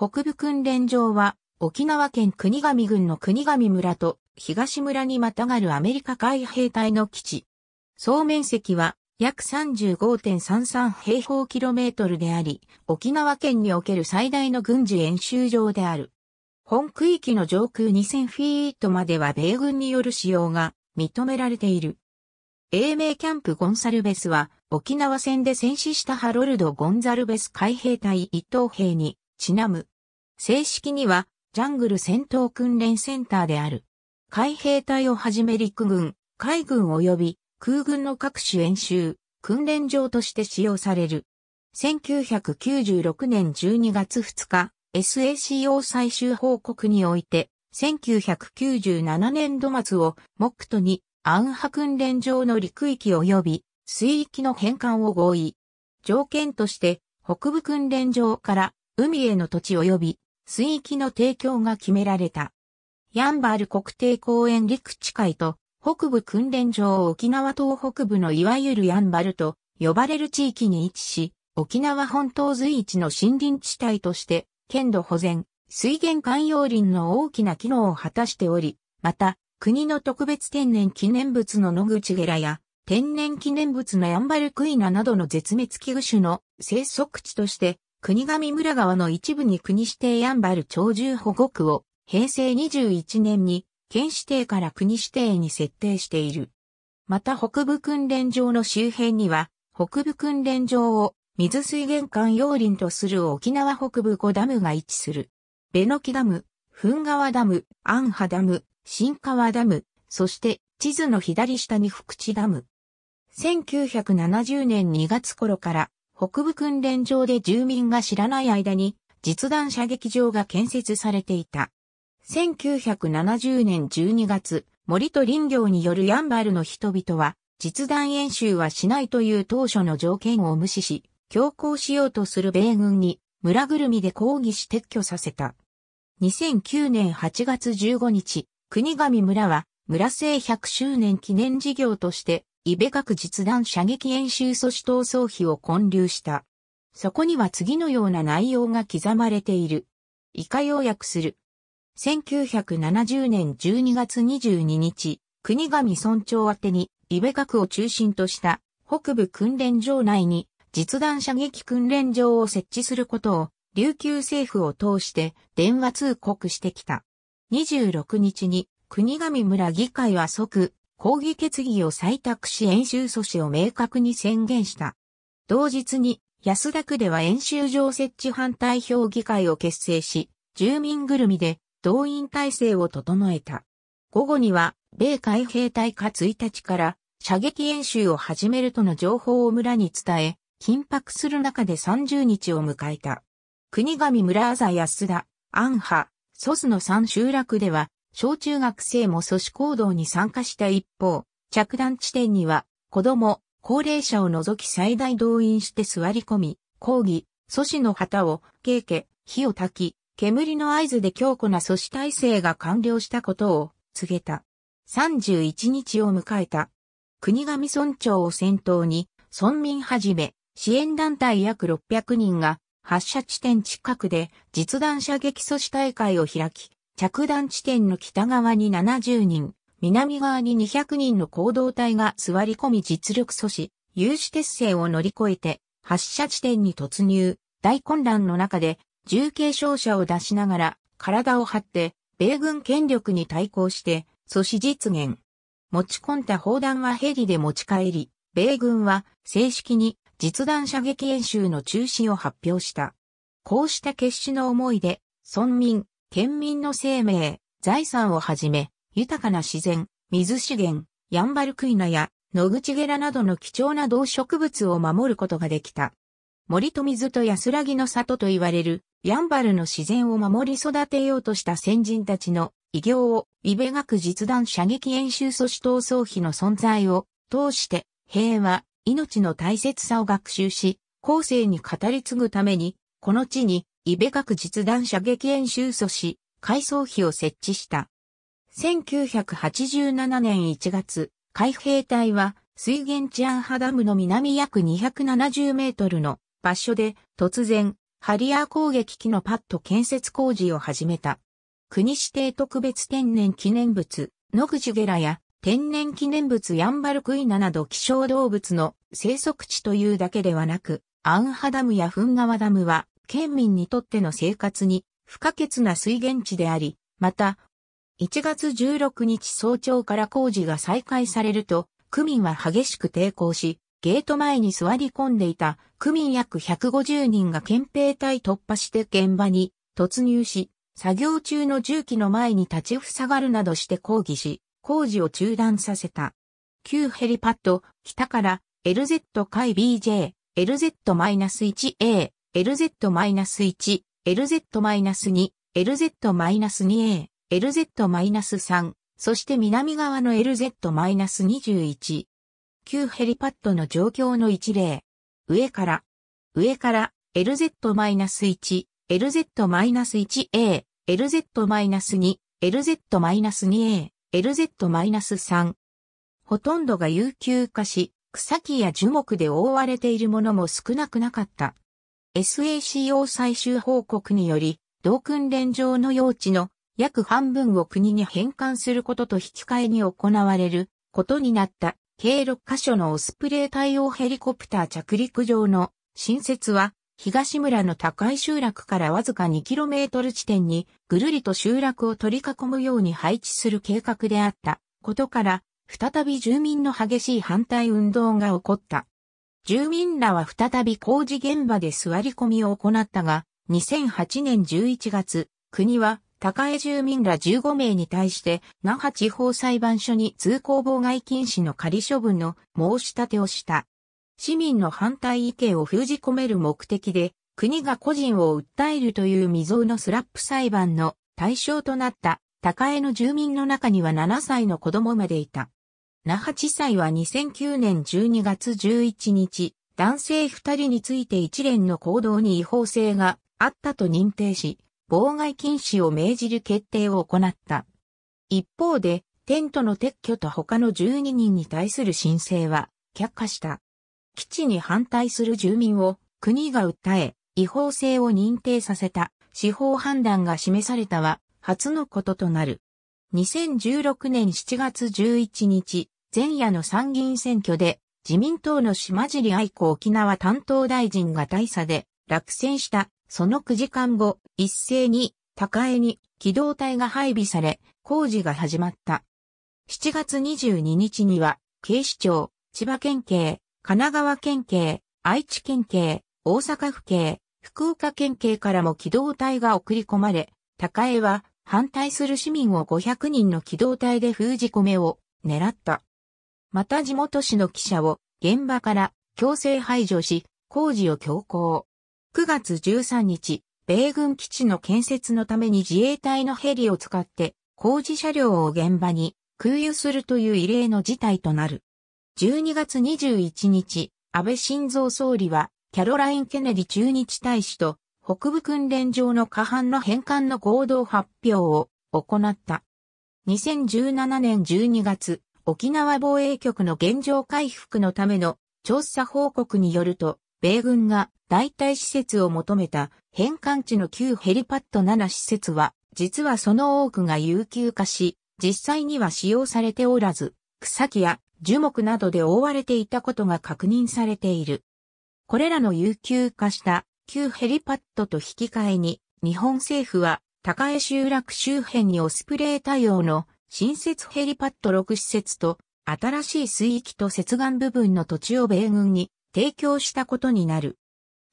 北部訓練場は沖縄県国神郡の国神村と東村にまたがるアメリカ海兵隊の基地。総面積は約35.33平方キロメートルであり、沖縄県における最大の軍事演習場である。本区域の上空2000フィートまでは米軍による使用が認められている。英名キャンプゴンサルベスは沖縄戦で戦死したハロルド・ゴンザルベス海兵隊一等兵にちなむ。正式には、ジャングル戦闘訓練センターである。海兵隊をはじめ陸軍、海軍及び空軍の各種演習、訓練場として使用される。1996年12月2日、SACO 最終報告において、1997年度末を目途に、アンハ訓練場の陸域及び水域の返還を合意。条件として、北部訓練場から海への土地及び水域の提供が決められた。ヤンバール国定公園陸地会と北部訓練場を沖縄東北部のいわゆるヤンバルと呼ばれる地域に位置し、沖縄本島随一の森林地帯として、県土保全、水源観葉林の大きな機能を果たしており、また、国の特別天然記念物の野口ゲラや、天然記念物のヤンバルクイナなどの絶滅危惧種の生息地として国神村川の一部に国指定やんばる鳥獣保護区を平成21年に県指定から国指定に設定している。また北部訓練場の周辺には北部訓練場を水水源管要林とする沖縄北部5ダムが位置する。ベノキダム、フン川ダム、アンハダム、新川ダム、そして地図の左下に福地ダム。1970年2月頃から北部訓練場で住民が知らない間に実弾射撃場が建設されていた。1970年12月、森と林業によるヤンバルの人々は、実弾演習はしないという当初の条件を無視し、強行しようとする米軍に村ぐるみで抗議し撤去させた。2009年8月15日、国神村は村生100周年記念事業としてイベ核実弾射撃演習阻止闘争費を混流した。そこには次のような内容が刻まれている。以下要約する。1970年12月22日、国神村長宛てに、イベ核を中心とした北部訓練場内に実弾射撃訓練場を設置することを琉球政府を通して電話通告してきた。26日に国神村議会は即抗議決議を採択し演習阻止を明確に宣言した。同日に安田区では演習場設置反対評議会を結成し、住民ぐるみで動員体制を整えた。午後には、米海兵隊い1日から射撃演習を始めるとの情報を村に伝え、緊迫する中で30日を迎えた。国神村ざ安田、安波、祖父の3集落では小中学生も阻止行動に参加した一方、着弾地点には子供、高齢者を除き最大動員して座り込み、抗議、阻止の旗を、ケーケ、火を焚き、煙の合図で強固な阻止体制が完了したことを告げた。31日を迎えた。国神村長を先頭に、村民はじめ、支援団体約600人が、発射地点近くで実弾射撃阻止大会を開き、着弾地点の北側に70人、南側に200人の行動隊が座り込み実力阻止、有刺鉄線を乗り越えて、発射地点に突入、大混乱の中で、重軽傷者を出しながら、体を張って、米軍権力に対抗して、阻止実現。持ち込んだ砲弾はヘリで持ち帰り、米軍は正式に実弾射撃演習の中止を発表した。こうした決死の思いで、村民、県民の生命、財産をはじめ、豊かな自然、水資源、ヤンバルクイナや野口ゲラなどの貴重な動植物を守ることができた。森と水と安らぎの里と言われる、ヤンバルの自然を守り育てようとした先人たちの偉業を、イベ学実弾射撃演習阻止闘争費の存在を通して、平和、命の大切さを学習し、後世に語り継ぐために、この地にイベ各実弾射撃演習組し、改装費を設置した。1987年1月、海兵隊は水源治安ハダムの南約270メートルの場所で突然、ハリアー攻撃機のパッド建設工事を始めた。国指定特別天然記念物、野口ゲラや天然記念物ヤンバルクイナなど希少動物の生息地というだけではなく、アンハダムやフンガワダムは県民にとっての生活に不可欠な水源地であり、また、1月16日早朝から工事が再開されると、区民は激しく抵抗し、ゲート前に座り込んでいた区民約150人が憲兵隊突破して現場に突入し、作業中の重機の前に立ち塞がるなどして抗議し、工事を中断させた。旧ヘリパッド、北から LZ 海 BJ、LZ-1A、LZ-1、LZ-2、LZ-2A、LZ-3、そして南側の LZ-21。旧ヘリパッドの状況の一例。上から、上から LZ-1、LZ-1A、LZ-2、LZ-2A、LZ-3。ほとんどが有給化し、草木や樹木で覆われているものも少なくなかった。SACO 最終報告により、同訓練場の用地の約半分を国に返還することと引き換えに行われることになった計6カ所のオスプレイ対応ヘリコプター着陸場の新設は東村の高い集落からわずか 2km 地点にぐるりと集落を取り囲むように配置する計画であったことから再び住民の激しい反対運動が起こった。住民らは再び工事現場で座り込みを行ったが、2008年11月、国は高江住民ら15名に対して那覇地方裁判所に通行妨害禁止の仮処分の申し立てをした。市民の反対意見を封じ込める目的で、国が個人を訴えるという未曾有のスラップ裁判の対象となった高江の住民の中には7歳の子供までいた。那覇地裁は2009年12月11日、男性2人について一連の行動に違法性があったと認定し、妨害禁止を命じる決定を行った。一方で、テントの撤去と他の12人に対する申請は却下した。基地に反対する住民を国が訴え、違法性を認定させた司法判断が示されたは初のこととなる。2016年7月11日、前夜の参議院選挙で自民党の島尻愛子沖縄担当大臣が大差で落選したその9時間後、一斉に高江に機動隊が配備され工事が始まった。7月22日には警視庁、千葉県警、神奈川県警、愛知県警、大阪府警、福岡県警からも機動隊が送り込まれ、高江は反対する市民を500人の機動隊で封じ込めを狙った。また地元市の記者を現場から強制排除し、工事を強行。9月13日、米軍基地の建設のために自衛隊のヘリを使って工事車両を現場に空輸するという異例の事態となる。12月21日、安倍晋三総理はキャロライン・ケネディ駐日大使と北部訓練場の下半の返還の合同発表を行った。2017年12月、沖縄防衛局の現状回復のための調査報告によると、米軍が代替施設を求めた返還地の旧ヘリパッド7施設は、実はその多くが有給化し、実際には使用されておらず、草木や樹木などで覆われていたことが確認されている。これらの有給化した旧ヘリパッドと引き換えに、日本政府は高江集落周辺にオスプレイ対応の新設ヘリパッド6施設と、新しい水域と接岸部分の土地を米軍に提供したことになる。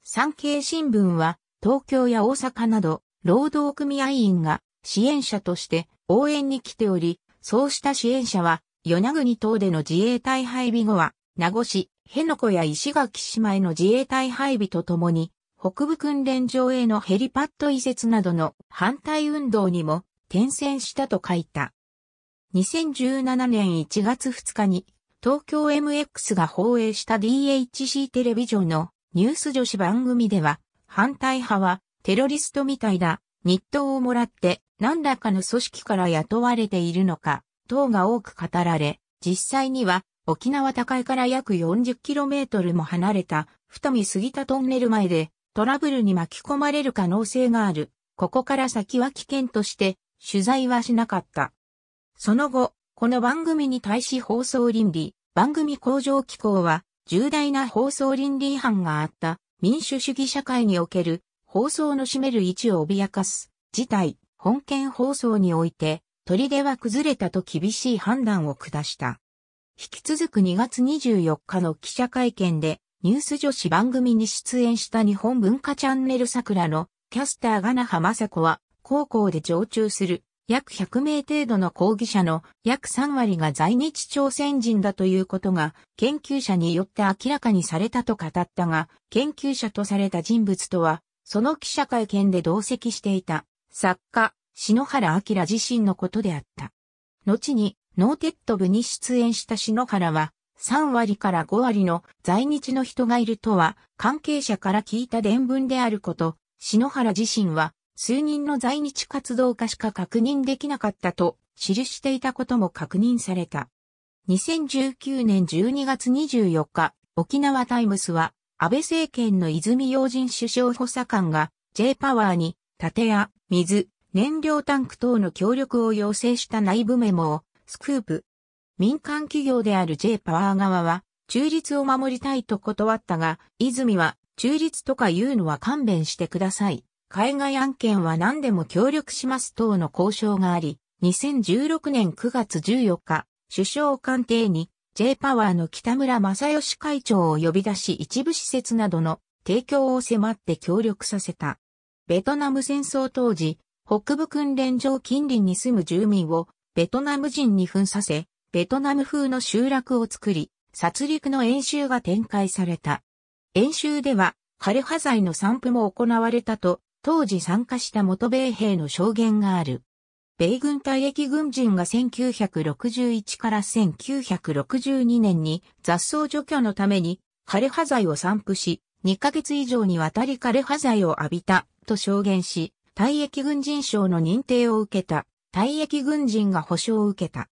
産経新聞は、東京や大阪など、労働組合員が支援者として応援に来ており、そうした支援者は、与那国等での自衛隊配備後は、名護市、辺野古や石垣島への自衛隊配備とともに、北部訓練場へのヘリパッド移設などの反対運動にも転戦したと書いた。2017年1月2日に、東京 MX が放映した DHC テレビジョンのニュース女子番組では、反対派はテロリストみたいだ、日当をもらって何らかの組織から雇われているのか、等が多く語られ、実際には沖縄高いから約 40km も離れた太見杉田トンネル前でトラブルに巻き込まれる可能性がある。ここから先は危険として取材はしなかった。その後、この番組に対し放送倫理、番組向上機構は、重大な放送倫理違反があった民主主義社会における放送の占める位置を脅かす事態、本件放送において、取り出は崩れたと厳しい判断を下した。引き続く2月24日の記者会見で、ニュース女子番組に出演した日本文化チャンネル桜のキャスターガナハマサコは、高校で常駐する約100名程度の抗議者の約3割が在日朝鮮人だということが研究者によって明らかにされたと語ったが、研究者とされた人物とは、その記者会見で同席していた作家、篠原明自身のことであった。後に、ノーテッド部に出演した篠原は、3割から5割の在日の人がいるとは、関係者から聞いた伝聞であること、篠原自身は数人の在日活動家しか確認できなかったと記していたことも確認された。2019年12月24日、沖縄タイムスは、安倍政権の泉洋人首相補佐官が J パワーに建屋、水、燃料タンク等の協力を要請した内部メモをスクープ。民間企業である J パワー側は中立を守りたいと断ったが、泉は中立とか言うのは勘弁してください。海外案件は何でも協力します等の交渉があり、2016年9月14日、首相官邸に J パワーの北村正義会長を呼び出し一部施設などの提供を迫って協力させた。ベトナム戦争当時、北部訓練場近隣に住む住民をベトナム人に扮させ、ベトナム風の集落を作り、殺戮の演習が展開された。演習では、枯葉剤の散布も行われたと当時参加した元米兵の証言がある。米軍退役軍人が1961から1962年に雑草除去のために枯葉剤を散布し、2ヶ月以上にわたり枯葉剤を浴びたと証言し、退役軍人賞の認定を受けた、退役軍人が保証を受けた。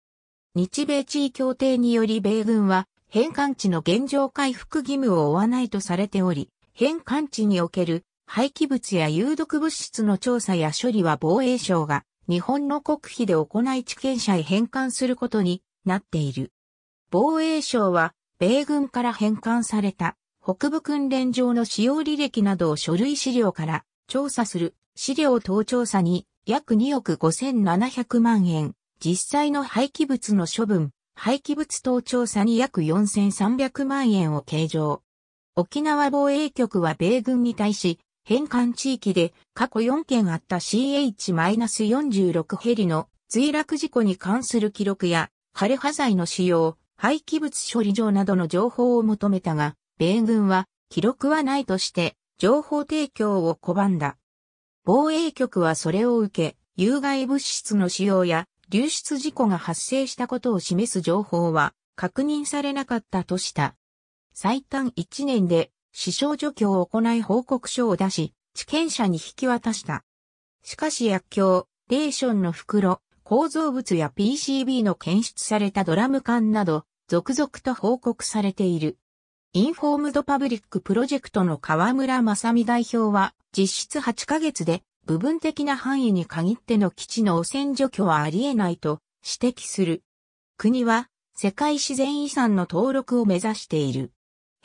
日米地位協定により米軍は返還地の現状回復義務を負わないとされており、返還地における廃棄物や有毒物質の調査や処理は防衛省が日本の国費で行い地権者へ返還することになっている。防衛省は米軍から返還された北部訓練場の使用履歴などを書類資料から調査する資料等調査に約2億5700万円、実際の廃棄物の処分、廃棄物等調査に約4300万円を計上。沖縄防衛局は米軍に対し、返還地域で過去4件あった CH-46 ヘリの墜落事故に関する記録や、枯れ破剤の使用、廃棄物処理場などの情報を求めたが、米軍は記録はないとして情報提供を拒んだ。防衛局はそれを受け、有害物質の使用や流出事故が発生したことを示す情報は確認されなかったとした。最短1年で死傷除去を行い報告書を出し、地権者に引き渡した。しかし薬莢、レーションの袋、構造物や PCB の検出されたドラム缶など、続々と報告されている。インフォームドパブリックプロジェクトの河村正美代表は、実質8ヶ月で、部分的な範囲に限っての基地の汚染除去はあり得ないと指摘する。国は世界自然遺産の登録を目指している。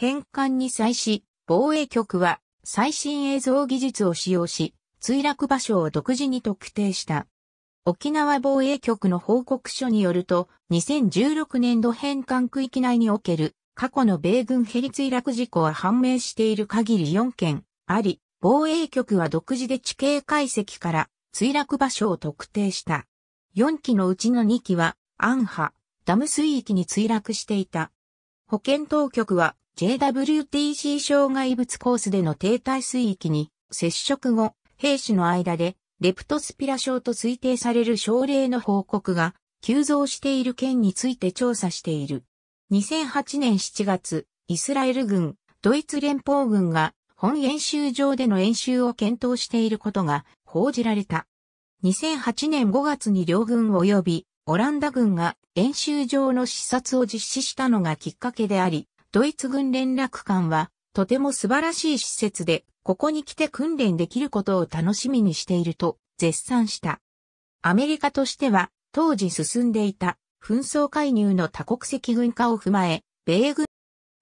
返還に際し、防衛局は最新映像技術を使用し、墜落場所を独自に特定した。沖縄防衛局の報告書によると、2016年度返還区域内における過去の米軍ヘリ墜落事故は判明している限り4件あり、防衛局は独自で地形解析から墜落場所を特定した。4機のうちの2機は、アンハ、ダム水域に墜落していた。保健当局は JWTC 障害物コースでの停滞水域に接触後、兵士の間でレプトスピラ症と推定される症例の報告が急増している件について調査している。2008年7月、イスラエル軍、ドイツ連邦軍が本演習場での演習を検討していることが報じられた。2008年5月に両軍及びオランダ軍が演習場の視察を実施したのがきっかけであり、ドイツ軍連絡官は、とても素晴らしい施設で、ここに来て訓練できることを楽しみにしていると、絶賛した。アメリカとしては、当時進んでいた、紛争介入の多国籍軍化を踏まえ、米軍、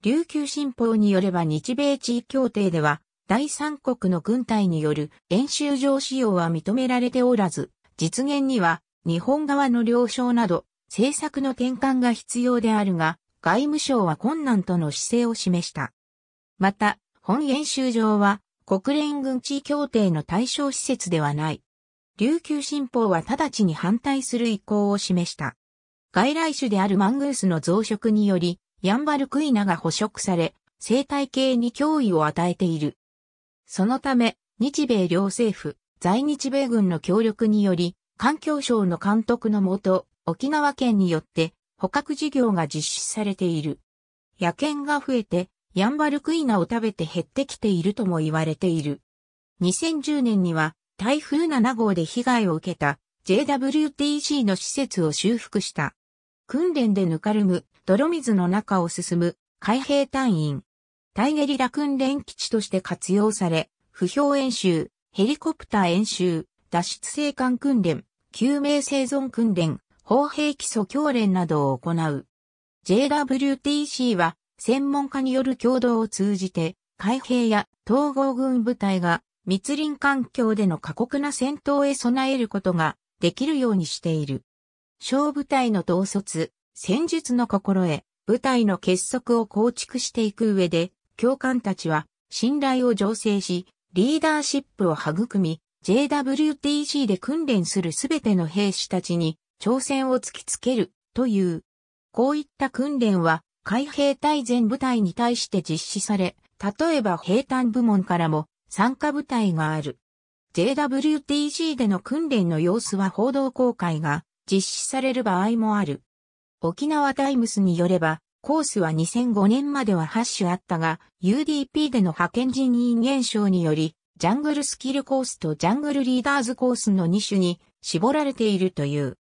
琉球新報によれば日米地位協定では、第三国の軍隊による演習場使用は認められておらず、実現には日本側の了承など政策の転換が必要であるが、外務省は困難との姿勢を示した。また、本演習場は国連軍地協定の対象施設ではない。琉球新報は直ちに反対する意向を示した。外来種であるマングースの増殖により、ヤンバルクイナが捕食され、生態系に脅威を与えている。そのため、日米両政府、在日米軍の協力により、環境省の監督のもと、沖縄県によって捕獲事業が実施されている。野犬が増えて、ヤンバルクイナを食べて減ってきているとも言われている。2010年には台風7号で被害を受けた JWTC の施設を修復した。訓練でぬかるむ泥水の中を進む海兵隊員。タイゲリラ訓練基地として活用され、不評演習、ヘリコプター演習、脱出生還訓練、救命生存訓練、砲兵基礎教練などを行う。JWTC は専門家による共同を通じて、海兵や統合軍部隊が密林環境での過酷な戦闘へ備えることができるようにしている。小部隊の統率、戦術の心得、部隊の結束を構築していく上で、教官たちは信頼を醸成し、リーダーシップを育み、JWTC で訓練するすべての兵士たちに挑戦を突きつけるという。こういった訓練は海兵隊全部隊に対して実施され、例えば兵隊部門からも参加部隊がある。JWTC での訓練の様子は報道公開が実施される場合もある。沖縄タイムスによれば、コースは2005年までは8種あったが、UDP での派遣人員減少により、ジャングルスキルコースとジャングルリーダーズコースの2種に絞られているという。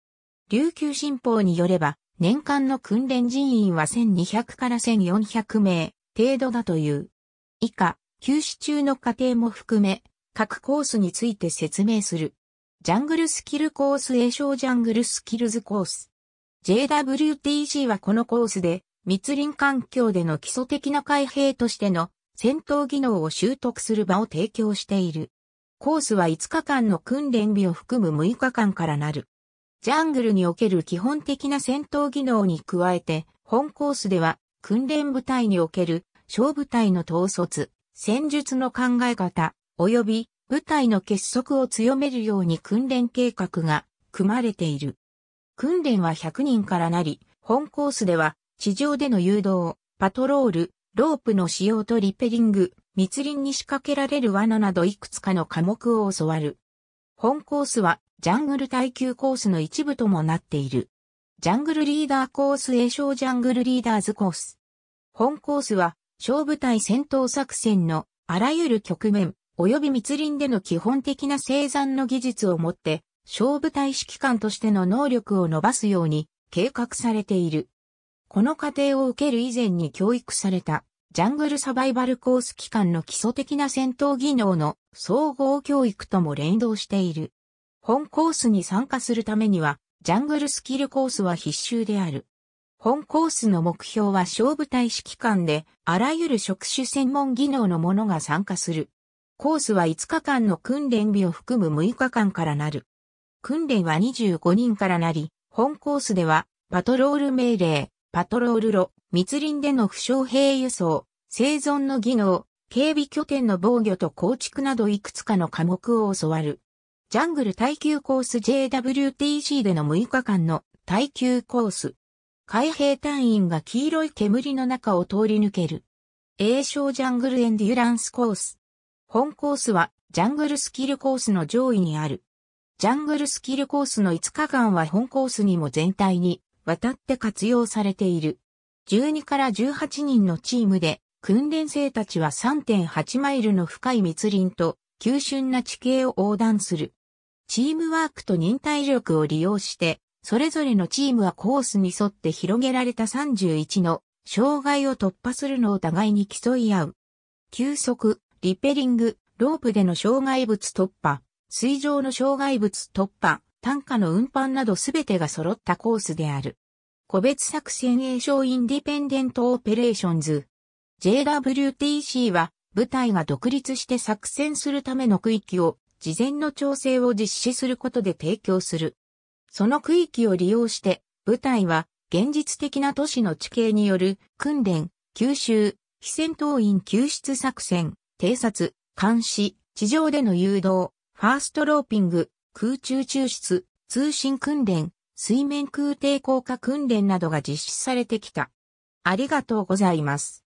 琉球新報によれば、年間の訓練人員は1200から1400名程度だという。以下、休止中の過程も含め、各コースについて説明する。ジャングルスキルコース A 称ジャングルスキルズコース。JWTC はこのコースで、密林環境での基礎的な開閉としての戦闘技能を習得する場を提供している。コースは5日間の訓練日を含む6日間からなる。ジャングルにおける基本的な戦闘技能に加えて、本コースでは、訓練部隊における小部隊の統率、戦術の考え方、及び部隊の結束を強めるように訓練計画が組まれている。訓練は100人からなり、本コースでは地上での誘導、パトロール、ロープの使用とリペリング、密林に仕掛けられる罠などいくつかの科目を教わる。本コースはジャングル耐久コースの一部ともなっている。ジャングルリーダーコース栄称ジャングルリーダーズコース。本コースは、小部隊戦闘作戦のあらゆる局面、及び密林での基本的な生産の技術をもって、小部隊指揮官としての能力を伸ばすように計画されている。この過程を受ける以前に教育されたジャングルサバイバルコース機関の基礎的な戦闘技能の総合教育とも連動している。本コースに参加するためには、ジャングルスキルコースは必修である。本コースの目標は勝負体指揮官で、あらゆる職種専門技能の者が参加する。コースは5日間の訓練日を含む6日間からなる。訓練は25人からなり、本コースでは、パトロール命令、パトロール路、密林での負傷兵輸送、生存の技能、警備拠点の防御と構築などいくつかの科目を教わる。ジャングル耐久コース JWTC での6日間の耐久コース。海兵隊員が黄色い煙の中を通り抜ける。栄翔ジャングルエンデュランスコース。本コースはジャングルスキルコースの上位にある。ジャングルスキルコースの5日間は本コースにも全体に渡って活用されている。12から18人のチームで訓練生たちは3.8マイルの深い密林と急峻な地形を横断する。チームワークと忍耐力を利用して、それぞれのチームはコースに沿って広げられた31の障害を突破するのを互いに競い合う。急速、リペリング、ロープでの障害物突破、水上の障害物突破、単価の運搬などすべてが揃ったコースである。個別作戦栄商インディペンデントオペレーションズ。JWTC は部隊が独立して作戦するための区域を事前の調整を実施することで提供する。その区域を利用して、部隊は現実的な都市の地形による訓練、吸収、非戦闘員救出作戦、偵察、監視、地上での誘導、ファーストローピング、空中抽出、通信訓練、水面空挺降下訓練などが実施されてきた。ありがとうございます。